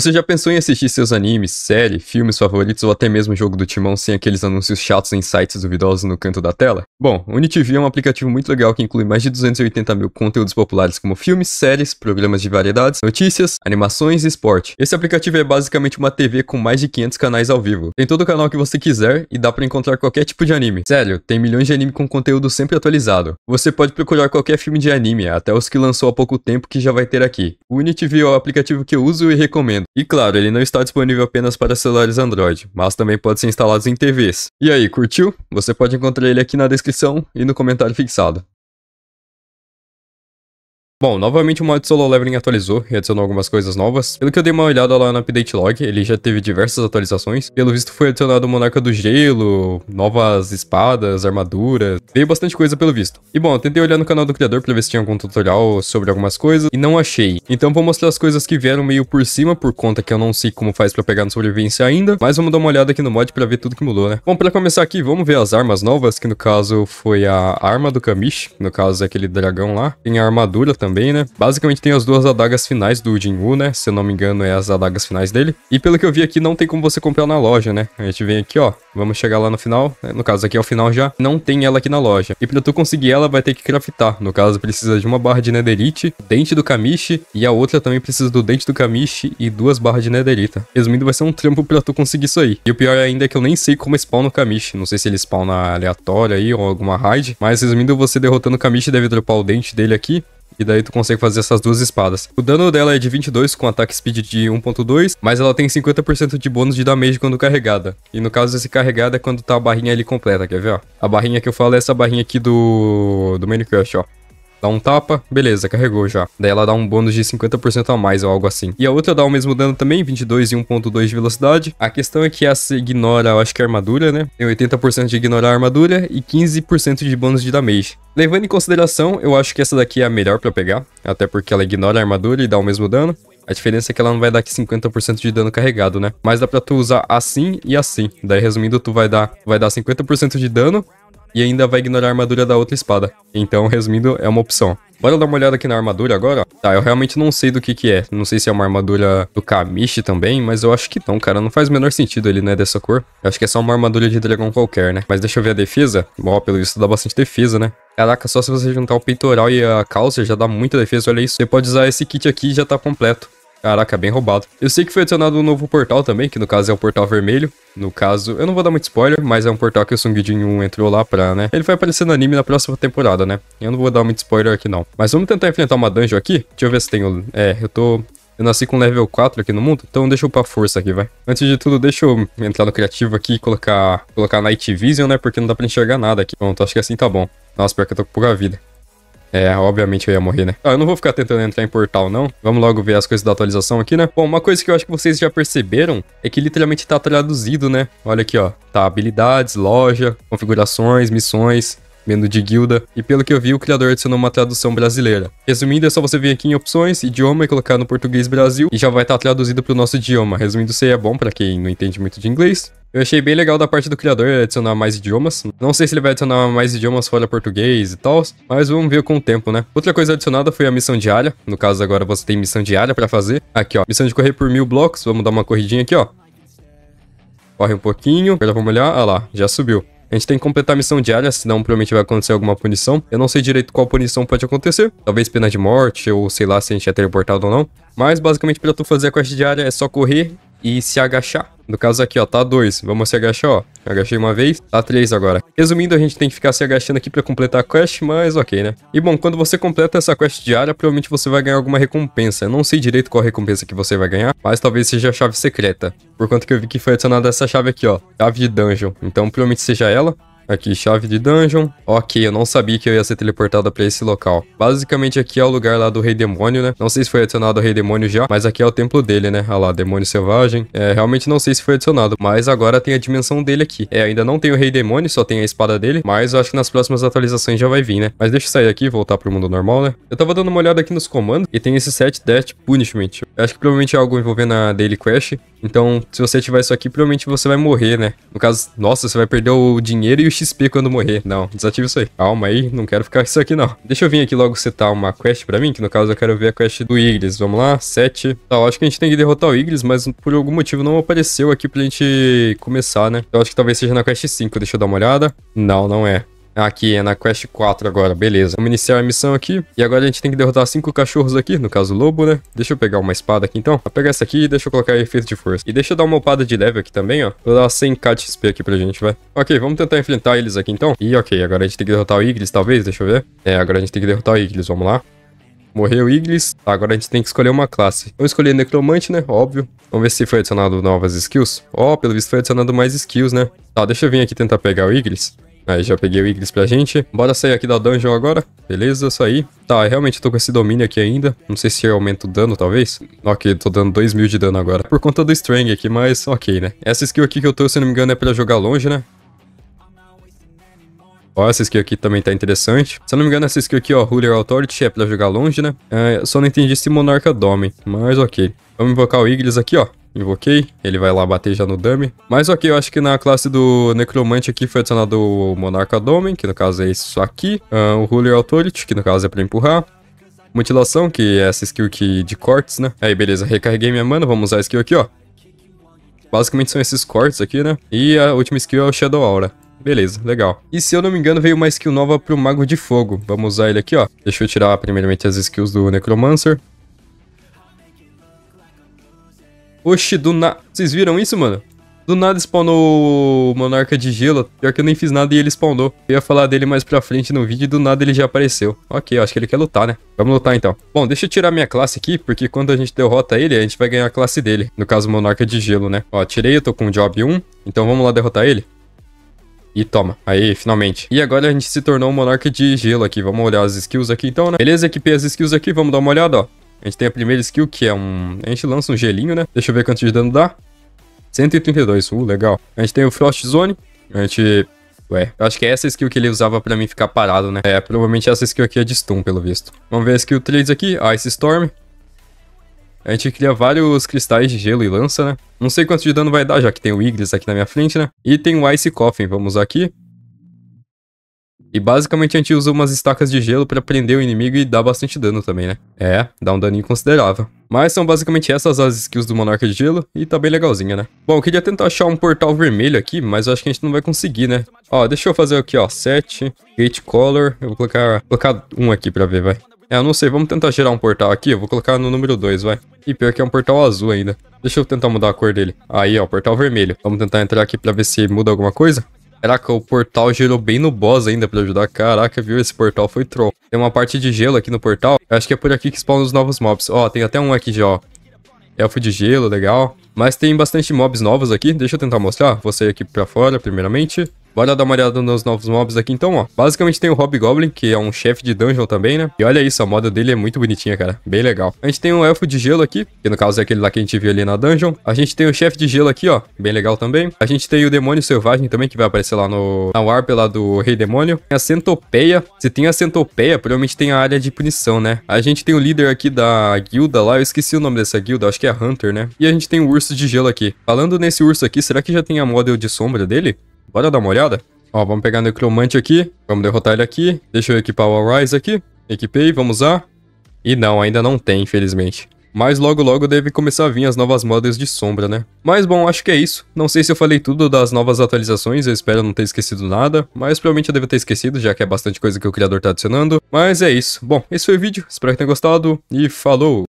Você já pensou em assistir seus animes, série, filmes favoritos ou até mesmo jogo do timão sem aqueles anúncios chatos em sites duvidosos no canto da tela? Bom, o UniTV é um aplicativo muito legal que inclui mais de 280 mil conteúdos populares como filmes, séries, programas de variedades, notícias, animações e esporte. Esse aplicativo é basicamente uma TV com mais de 500 canais ao vivo. Tem todo o canal que você quiser e dá para encontrar qualquer tipo de anime. Sério, tem milhões de anime com conteúdo sempre atualizado. Você pode procurar qualquer filme de anime, até os que lançou há pouco tempo que já vai ter aqui. O UniTV é o aplicativo que eu uso e recomendo. E claro, ele não está disponível apenas para celulares Android, mas também pode ser instalado em TVs. E aí, curtiu? Você pode encontrar ele aqui na descrição e no comentário fixado. Bom, novamente o modo solo leveling atualizou e adicionou algumas coisas novas. Pelo que eu dei uma olhada lá no update log, ele já teve diversas atualizações. Pelo visto foi adicionado o Monarca do Gelo, novas espadas, armaduras, veio bastante coisa pelo visto. E bom, eu tentei olhar no canal do criador pra ver se tinha algum tutorial sobre algumas coisas e não achei. Então vou mostrar as coisas que vieram meio por cima, por conta que eu não sei como faz pra pegar no sobrevivência ainda, mas vamos dar uma olhada aqui no mod pra ver tudo que mudou, né? Bom, pra começar aqui, vamos ver as armas novas, que no caso foi a arma do Kamish, no caso é aquele dragão lá. Tem a armadura também também, né? Basicamente tem as duas adagas finais do Jinwoo, né? Se eu não me engano, é as adagas finais dele. E pelo que eu vi aqui, não tem como você comprar na loja, né? A gente vem aqui, ó. Vamos chegar lá no final. Né? No caso, aqui é o final já. Não tem ela aqui na loja. E pra tu conseguir ela, vai ter que craftar. No caso, precisa de uma barra de netherite, dente do Kamishi. E a outra também precisa do dente do Kamishi e duas barras de netherita. Resumindo, vai ser um trampo pra tu conseguir isso aí. E o pior ainda é que eu nem sei como spawna o Kamishi. Não sei se ele spawna aleatório aí ou alguma raid. Mas resumindo, você derrotando o Kamishi deve dropar o dente dele aqui. E daí tu consegue fazer essas duas espadas. O dano dela é de 22 com ataque speed de 1.2, mas ela tem 50% de bônus de damage quando carregada. E no caso desse carregada é quando tá a barrinha ali completa, quer ver, ó? A barrinha que eu falo é essa barrinha aqui do, do Minecraft, ó. Dá um tapa, beleza, carregou já. Daí ela dá um bônus de 50% a mais ou algo assim. E a outra dá o mesmo dano também, 22 e 1.2 de velocidade. A questão é que essa ignora, eu acho que a é armadura, né? Tem 80% de ignorar a armadura e 15% de bônus de damage. Levando em consideração, eu acho que essa daqui é a melhor pra pegar. Até porque ela ignora a armadura e dá o mesmo dano. A diferença é que ela não vai dar 50% de dano carregado, né? Mas dá pra tu usar assim e assim. Daí, resumindo, tu vai dar, vai dar 50% de dano e ainda vai ignorar a armadura da outra espada. Então, resumindo, é uma opção. Bora dar uma olhada aqui na armadura agora? Tá, eu realmente não sei do que que é. Não sei se é uma armadura do Kamishi também, mas eu acho que não, cara. Não faz o menor sentido ele, né, dessa cor. Eu acho que é só uma armadura de dragão qualquer, né? Mas deixa eu ver a defesa. Bom, pelo visto dá bastante defesa, né? Caraca, só se você juntar o peitoral e a calça já dá muita defesa, olha isso. Você pode usar esse kit aqui e já tá completo. Caraca, bem roubado. Eu sei que foi adicionado um novo portal também, que no caso é o portal vermelho. No caso, eu não vou dar muito spoiler, mas é um portal que o Sunguidinho 1 entrou lá pra, né? Ele vai aparecer no anime na próxima temporada, né? Eu não vou dar muito spoiler aqui não. Mas vamos tentar enfrentar uma dungeon aqui? Deixa eu ver se tenho... É, eu tô... Eu nasci com level 4 aqui no mundo, então deixa eu pra força aqui, vai. Antes de tudo, deixa eu entrar no criativo aqui e colocar, colocar Night Vision, né? Porque não dá pra enxergar nada aqui. Pronto, acho que assim tá bom. Nossa, pior que eu tô com pouca vida. É, obviamente eu ia morrer, né? Ah, eu não vou ficar tentando entrar em portal, não. Vamos logo ver as coisas da atualização aqui, né? Bom, uma coisa que eu acho que vocês já perceberam é que literalmente tá traduzido, né? Olha aqui, ó. Tá habilidades, loja, configurações, missões, menu de guilda, e pelo que eu vi, o criador adicionou uma tradução brasileira. Resumindo, é só você vir aqui em opções, idioma e colocar no português Brasil, e já vai estar tá traduzido para o nosso idioma. Resumindo, isso aí é bom para quem não entende muito de inglês. Eu achei bem legal da parte do criador adicionar mais idiomas. Não sei se ele vai adicionar mais idiomas fora português e tal, mas vamos ver com o tempo, né? Outra coisa adicionada foi a missão diária. No caso, agora você tem missão diária para fazer. Aqui, ó. Missão de correr por mil blocos. Vamos dar uma corridinha aqui, ó. Corre um pouquinho. Agora vamos olhar. Ah lá, já subiu. A gente tem que completar a missão diária, senão provavelmente vai acontecer alguma punição. Eu não sei direito qual punição pode acontecer. Talvez pena de morte, ou sei lá se a gente é teleportado ou não. Mas basicamente para tu fazer a quest diária é só correr e se agachar. No caso aqui, ó, tá 2. Vamos se agachar, ó. Agachei uma vez, tá 3 agora. Resumindo, a gente tem que ficar se agachando aqui pra completar a quest, mas ok, né? E bom, quando você completa essa quest diária, provavelmente você vai ganhar alguma recompensa. Eu não sei direito qual recompensa que você vai ganhar, mas talvez seja a chave secreta. Por quanto que eu vi que foi adicionada essa chave aqui, ó. Chave de dungeon. Então, provavelmente seja ela. Aqui, chave de dungeon. Ok, eu não sabia que eu ia ser teleportado pra esse local. Basicamente aqui é o lugar lá do Rei Demônio, né? Não sei se foi adicionado o Rei Demônio já, mas aqui é o templo dele, né? Ah lá, Demônio Selvagem. É, realmente não sei se foi adicionado, mas agora tem a dimensão dele aqui. É, ainda não tem o Rei Demônio, só tem a espada dele, mas eu acho que nas próximas atualizações já vai vir, né? Mas deixa eu sair aqui e voltar pro mundo normal, né? Eu tava dando uma olhada aqui nos comandos e tem esse set Death Punishment. Eu acho que provavelmente é algo envolvendo a Daily Quest, então, se você ativar isso aqui, provavelmente você vai morrer, né? No caso, nossa, você vai perder o dinheiro e o XP quando morrer. Não, desativa isso aí. Calma aí, não quero ficar com isso aqui não. Deixa eu vir aqui logo setar uma quest pra mim, que no caso eu quero ver a quest do Iglis. Vamos lá, 7. Tá, eu acho que a gente tem que derrotar o Iglis, mas por algum motivo não apareceu aqui pra gente começar, né? Eu acho que talvez seja na quest 5, deixa eu dar uma olhada. Não, não é. Aqui, é na quest 4 agora, beleza. Vamos iniciar a missão aqui. E agora a gente tem que derrotar cinco cachorros aqui, no caso lobo, né? Deixa eu pegar uma espada aqui então. Vou pegar essa aqui e deixa eu colocar efeito de força. E deixa eu dar uma upada de level aqui também, ó. Vou dar 100k de XP aqui pra gente, vai. Ok, vamos tentar enfrentar eles aqui então. E ok, agora a gente tem que derrotar o Iglis, talvez, deixa eu ver. É, agora a gente tem que derrotar o Iglis, vamos lá. Morreu o Iglis. Tá, agora a gente tem que escolher uma classe. Vamos escolher Necromante, né? Óbvio. Vamos ver se foi adicionado novas skills. Ó, oh, pelo visto foi adicionado mais skills, né? Tá, deixa eu vir aqui tentar pegar o Iglis. Aí já peguei o Igles pra gente. Bora sair aqui da dungeon agora. Beleza, saí. Tá, realmente tô com esse domínio aqui ainda. Não sei se eu aumento o dano, talvez. Ok, tô dando 2 mil de dano agora. Por conta do Strang aqui, mas ok, né? Essa skill aqui que eu tô, se não me engano, é pra jogar longe, né? Ó, essa skill aqui também tá interessante. Se eu não me engano, essa skill aqui, ó, Ruler Authority, é pra jogar longe, né? É, só não entendi se Monarca Domain, mas ok. Vamos invocar o Iglis aqui, ó invoquei. Ele vai lá bater já no dummy. Mas ok, eu acho que na classe do Necromante aqui foi adicionado o Monarca Domen, que no caso é isso aqui. Uh, o Ruler Authority, que no caso é pra empurrar. Mutilação, que é essa skill aqui de cortes, né? Aí, beleza, recarreguei minha mana, vamos usar a skill aqui, ó. Basicamente são esses cortes aqui, né? E a última skill é o Shadow Aura. Beleza, legal. E se eu não me engano, veio uma skill nova pro Mago de Fogo. Vamos usar ele aqui, ó. Deixa eu tirar primeiramente as skills do Necromancer. Oxi, do nada. Vocês viram isso, mano? Do nada spawnou o Monarca de Gelo. Pior que eu nem fiz nada e ele spawnou. Eu ia falar dele mais pra frente no vídeo e do nada ele já apareceu. Ok, acho que ele quer lutar, né? Vamos lutar então. Bom, deixa eu tirar minha classe aqui, porque quando a gente derrota ele, a gente vai ganhar a classe dele. No caso, Monarca de Gelo, né? Ó, tirei, eu tô com Job 1. Então vamos lá derrotar ele. E toma. Aí, finalmente. E agora a gente se tornou um monarca de gelo aqui. Vamos olhar as skills aqui então, né? Beleza, equipei as skills aqui. Vamos dar uma olhada, ó. A gente tem a primeira skill, que é um... A gente lança um gelinho, né? Deixa eu ver quanto de dano dá. 132, uh, legal. A gente tem o Frost Zone, a gente... Ué, eu acho que é essa skill que ele usava pra mim ficar parado, né? É, provavelmente essa skill aqui é de stun, pelo visto. Vamos ver a skill 3 aqui, Ice Storm. A gente cria vários cristais de gelo e lança, né? Não sei quanto de dano vai dar, já que tem o Igles aqui na minha frente, né? E tem o Ice Coffin, vamos usar aqui. E basicamente a gente usa umas estacas de gelo pra prender o inimigo e dar bastante dano também, né? É, dá um daninho considerável. Mas são basicamente essas as skills do Monarca de Gelo e tá bem legalzinha, né? Bom, eu queria tentar achar um portal vermelho aqui, mas eu acho que a gente não vai conseguir, né? Ó, deixa eu fazer aqui, ó, set, Gate Color, eu vou colocar, colocar um aqui pra ver, vai. É, eu não sei, vamos tentar gerar um portal aqui, eu vou colocar no número 2, vai. E pior que é um portal azul ainda. Deixa eu tentar mudar a cor dele. Aí, ó, portal vermelho. Vamos tentar entrar aqui pra ver se muda alguma coisa. Caraca, o portal girou bem no boss ainda pra ajudar. Caraca, viu? Esse portal foi troll. Tem uma parte de gelo aqui no portal. Eu acho que é por aqui que spawnam os novos mobs. Ó, tem até um aqui já, ó. Elfo de gelo, legal. Mas tem bastante mobs novos aqui. Deixa eu tentar mostrar. Vou sair aqui pra fora, primeiramente. Bora dar uma olhada nos novos mobs aqui então, ó. Basicamente tem o Hobgoblin, que é um chefe de dungeon também, né? E olha isso, a moda dele é muito bonitinha, cara. Bem legal. A gente tem o Elfo de Gelo aqui, que no caso é aquele lá que a gente viu ali na dungeon. A gente tem o Chefe de Gelo aqui, ó. Bem legal também. A gente tem o Demônio Selvagem também, que vai aparecer lá no... Na Warp lá do Rei Demônio. Tem a Centopeia. Se tem a Centopeia, provavelmente tem a área de punição, né? A gente tem o líder aqui da guilda lá. Eu esqueci o nome dessa guilda, acho que é Hunter, né? E a gente tem o Urso de Gelo aqui. Falando nesse urso aqui, será que já tem a model de sombra dele? Bora dar uma olhada? Ó, vamos pegar o Necromante aqui. Vamos derrotar ele aqui. Deixa eu equipar o Arise aqui. Equipei, vamos lá. E não, ainda não tem, infelizmente. Mas logo logo deve começar a vir as novas modas de sombra, né? Mas bom, acho que é isso. Não sei se eu falei tudo das novas atualizações, eu espero não ter esquecido nada. Mas provavelmente eu devo ter esquecido, já que é bastante coisa que o criador tá adicionando. Mas é isso. Bom, esse foi o vídeo, espero que tenha gostado e falou!